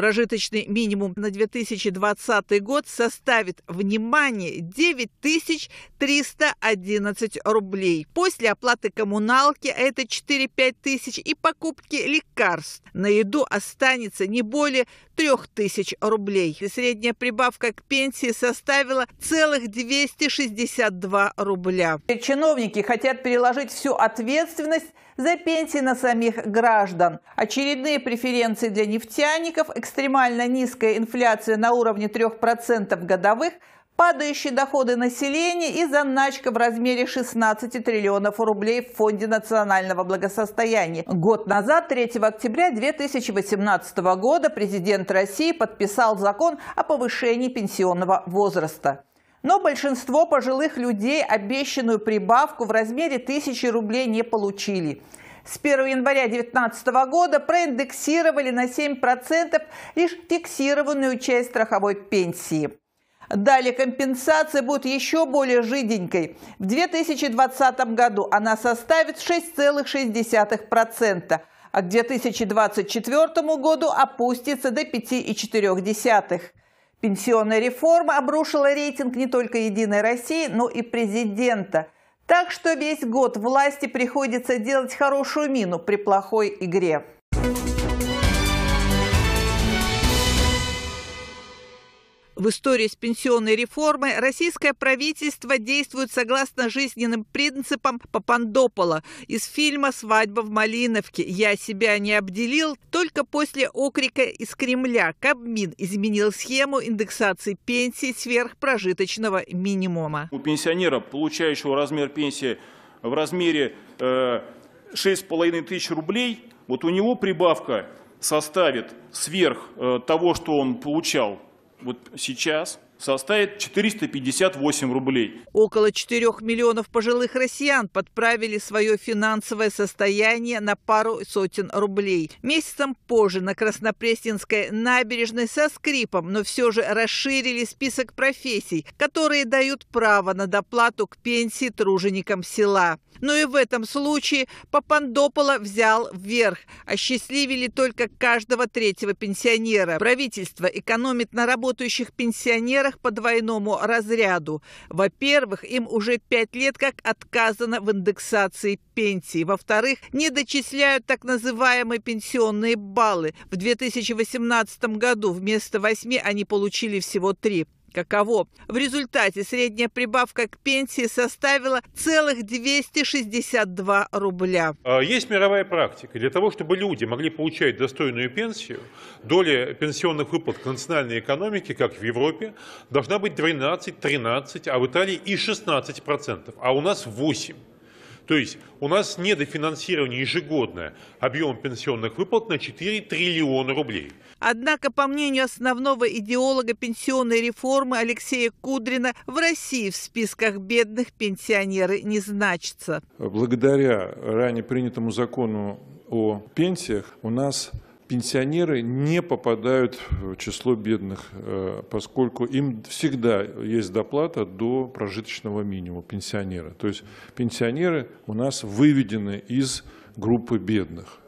Прожиточный минимум на 2020 год составит, внимание, 9311 рублей. После оплаты коммуналки, а это 4-5 тысяч, и покупки лекарств на еду останется не более трех тысяч рублей. И средняя прибавка к пенсии составила целых 262 рубля. Чиновники хотят переложить всю ответственность за пенсии на самих граждан. Очередные преференции для нефтяников, экстремально низкая инфляция на уровне 3% годовых – падающие доходы населения и заначка в размере 16 триллионов рублей в Фонде национального благосостояния. Год назад, 3 октября 2018 года, президент России подписал закон о повышении пенсионного возраста. Но большинство пожилых людей обещанную прибавку в размере 1000 рублей не получили. С 1 января 2019 года проиндексировали на 7% лишь фиксированную часть страховой пенсии. Далее компенсация будет еще более жиденькой. В 2020 году она составит 6,6%, а к 2024 году опустится до 5,4%. Пенсионная реформа обрушила рейтинг не только «Единой России», но и президента. Так что весь год власти приходится делать хорошую мину при плохой игре. В истории с пенсионной реформой российское правительство действует согласно жизненным принципам Папандопола из фильма «Свадьба в Малиновке». «Я себя не обделил» только после окрика из Кремля. Кабмин изменил схему индексации пенсий прожиточного минимума. У пенсионера, получающего размер пенсии в размере э, 6,5 тысяч рублей, вот у него прибавка составит сверх э, того, что он получал вот сейчас составит 458 рублей. Около 4 миллионов пожилых россиян подправили свое финансовое состояние на пару сотен рублей. Месяцем позже на Краснопресненской набережной со скрипом, но все же расширили список профессий, которые дают право на доплату к пенсии труженикам села. Но и в этом случае Папандопола взял вверх. Осчастливили только каждого третьего пенсионера. Правительство экономит на работающих пенсионерах ударах по двойному разряду. Во-первых, им уже пять лет как отказано в индексации пенсии. Во-вторых, не дочисляют так называемые пенсионные баллы. В 2018 году вместо восьми они получили всего три. Каково? В результате средняя прибавка к пенсии составила целых 262 рубля. А, есть мировая практика. Для того, чтобы люди могли получать достойную пенсию, доля пенсионных выплат к национальной экономике, как в Европе, должна быть 12, 13, а в Италии и 16 процентов, а у нас 8. То есть у нас недофинансирование ежегодное объема пенсионных выплат на 4 триллиона рублей. Однако, по мнению основного идеолога пенсионной реформы Алексея Кудрина, в России в списках бедных пенсионеры не значатся. Благодаря ранее принятому закону о пенсиях у нас пенсионеры не попадают в число бедных, э, поскольку им всегда есть доплата до прожиточного минимума пенсионера. То есть пенсионеры у нас выведены из группы бедных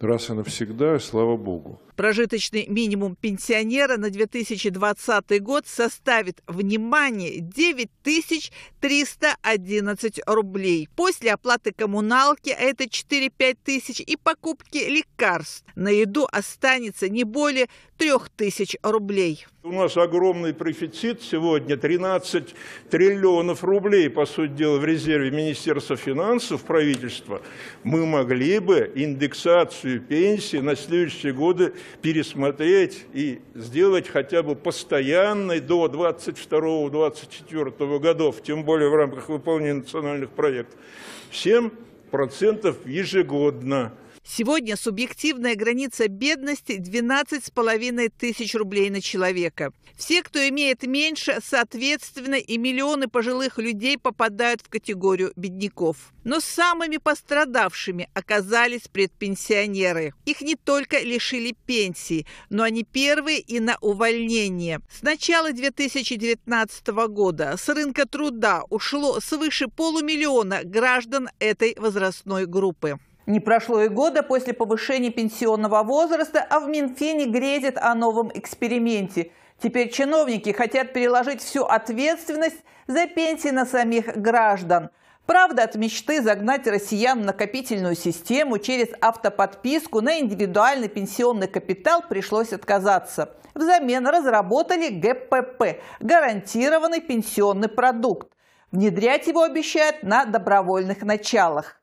раз и навсегда, слава богу. Прожиточный минимум пенсионера на 2020 год составит, внимание, 9311 рублей. После оплаты коммуналки, а это 4-5 тысяч, и покупки лекарств на еду останется не более 3000 рублей. У нас огромный профицит сегодня, 13 триллионов рублей, по сути дела, в резерве Министерства финансов, правительства. Мы могли бы индексацию пенсии на следующие годы пересмотреть и сделать хотя бы постоянной до 22-24 годов, тем более в рамках выполнения национальных проектов, 7% ежегодно. Сегодня субъективная граница бедности с половиной тысяч рублей на человека. Все, кто имеет меньше, соответственно, и миллионы пожилых людей попадают в категорию бедняков. Но самыми пострадавшими оказались предпенсионеры. Их не только лишили пенсии, но они первые и на увольнение. С начала 2019 года с рынка труда ушло свыше полумиллиона граждан этой возрастной группы. Не прошло и года после повышения пенсионного возраста, а в Минфине грезит о новом эксперименте. Теперь чиновники хотят переложить всю ответственность за пенсии на самих граждан. Правда, от мечты загнать россиян в накопительную систему через автоподписку на индивидуальный пенсионный капитал пришлось отказаться. Взамен разработали ГПП – гарантированный пенсионный продукт. Внедрять его обещают на добровольных началах.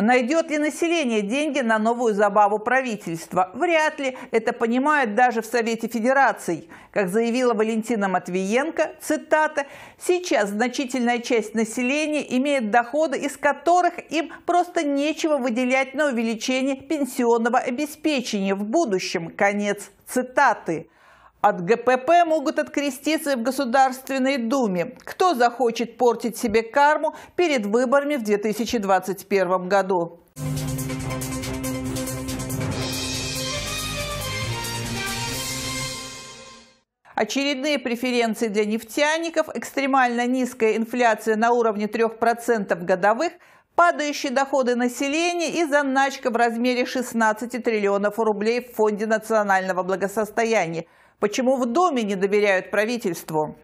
Найдет ли население деньги на новую забаву правительства? Вряд ли. Это понимают даже в Совете Федерации, Как заявила Валентина Матвиенко, цитата, «Сейчас значительная часть населения имеет доходы, из которых им просто нечего выделять на увеличение пенсионного обеспечения в будущем». Конец цитаты. От ГПП могут откреститься в Государственной Думе. Кто захочет портить себе карму перед выборами в 2021 году? Очередные преференции для нефтяников, экстремально низкая инфляция на уровне 3% годовых, падающие доходы населения и заначка в размере 16 триллионов рублей в Фонде национального благосостояния – Почему в Доме не доверяют правительству?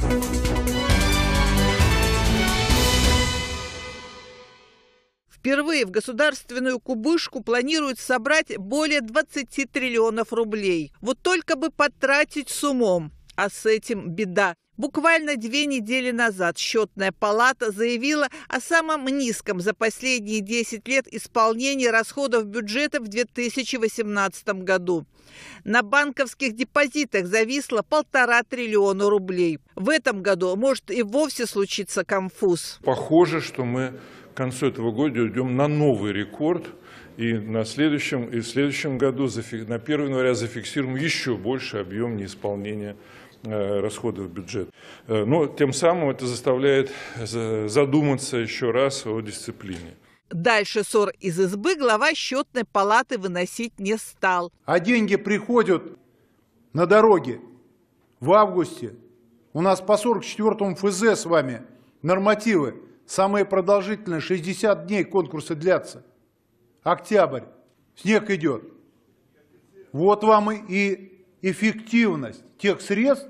Впервые в государственную кубышку планируют собрать более 20 триллионов рублей. Вот только бы потратить с умом а с этим беда. Буквально две недели назад счетная палата заявила о самом низком за последние 10 лет исполнении расходов бюджета в 2018 году. На банковских депозитах зависло полтора триллиона рублей. В этом году может и вовсе случиться конфуз. Похоже, что мы к концу этого года уйдем на новый рекорд, и на следующем, и в следующем году на 1 января зафиксируем еще больше объем неисполнения э, расходов в бюджет. Э, но тем самым это заставляет э, задуматься еще раз о дисциплине. Дальше ссор из избы глава счетной палаты выносить не стал. А деньги приходят на дороге в августе. У нас по 44 ФЗ с вами нормативы самые продолжительные 60 дней конкурса длятся. Октябрь, снег идет. Вот вам и эффективность тех средств,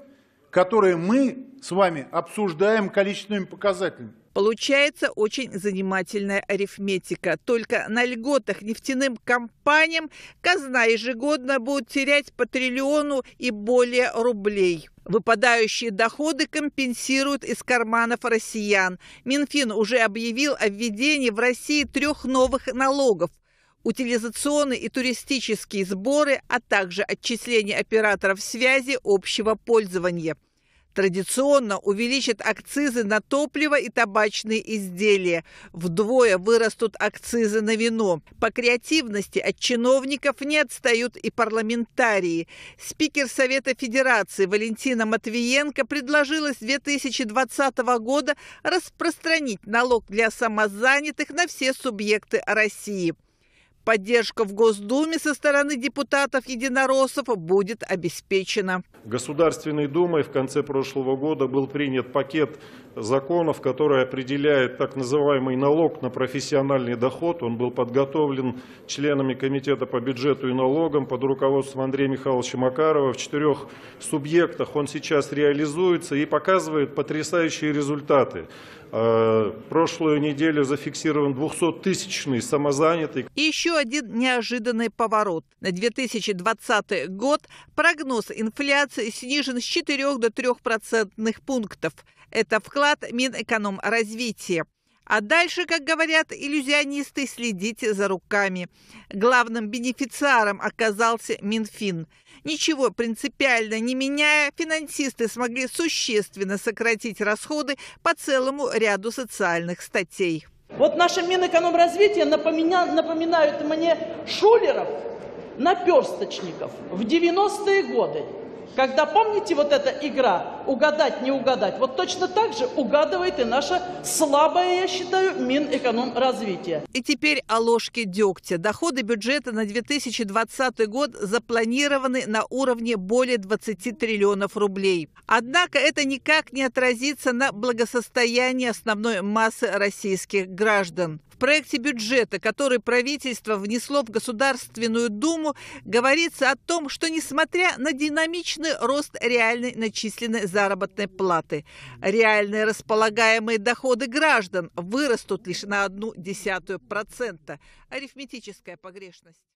которые мы с вами обсуждаем количественными показателями. Получается очень занимательная арифметика. Только на льготах нефтяным компаниям казна ежегодно будет терять по триллиону и более рублей. Выпадающие доходы компенсируют из карманов россиян. Минфин уже объявил о введении в России трех новых налогов утилизационные и туристические сборы, а также отчисление операторов связи общего пользования – Традиционно увеличат акцизы на топливо и табачные изделия. Вдвое вырастут акцизы на вино. По креативности от чиновников не отстают и парламентарии. Спикер Совета Федерации Валентина Матвиенко предложила с 2020 года распространить налог для самозанятых на все субъекты России. Поддержка в Госдуме со стороны депутатов-единороссов будет обеспечена. Государственной Думой в конце прошлого года был принят пакет законов, который определяет так называемый налог на профессиональный доход. Он был подготовлен членами Комитета по бюджету и налогам под руководством Андрея Михайловича Макарова в четырех субъектах. Он сейчас реализуется и показывает потрясающие результаты. Э, прошлую неделю зафиксирован 200-тысячный самозанятый. еще один неожиданный поворот. На 2020 год прогноз инфляции снижен с 4 до 3 процентных пунктов. Это вклад Минэкономразвития. А дальше, как говорят иллюзионисты, следите за руками. Главным бенефициаром оказался Минфин. Ничего принципиально не меняя, финансисты смогли существенно сократить расходы по целому ряду социальных статей. Вот наше Минэкономразвитие напомина... напоминают мне шулеров, наперсточников в 90-е годы. Когда, помните, вот эта игра угадать, не угадать. Вот точно так же угадывает и наша слабая, я считаю, Минэкономразвитие. И теперь о ложке дегтя. Доходы бюджета на 2020 год запланированы на уровне более 20 триллионов рублей. Однако это никак не отразится на благосостоянии основной массы российских граждан. В проекте бюджета, который правительство внесло в Государственную Думу, говорится о том, что несмотря на динамичный рост реальной начисленной заработной платы. Реальные располагаемые доходы граждан вырастут лишь на одну десятую процента. Арифметическая погрешность.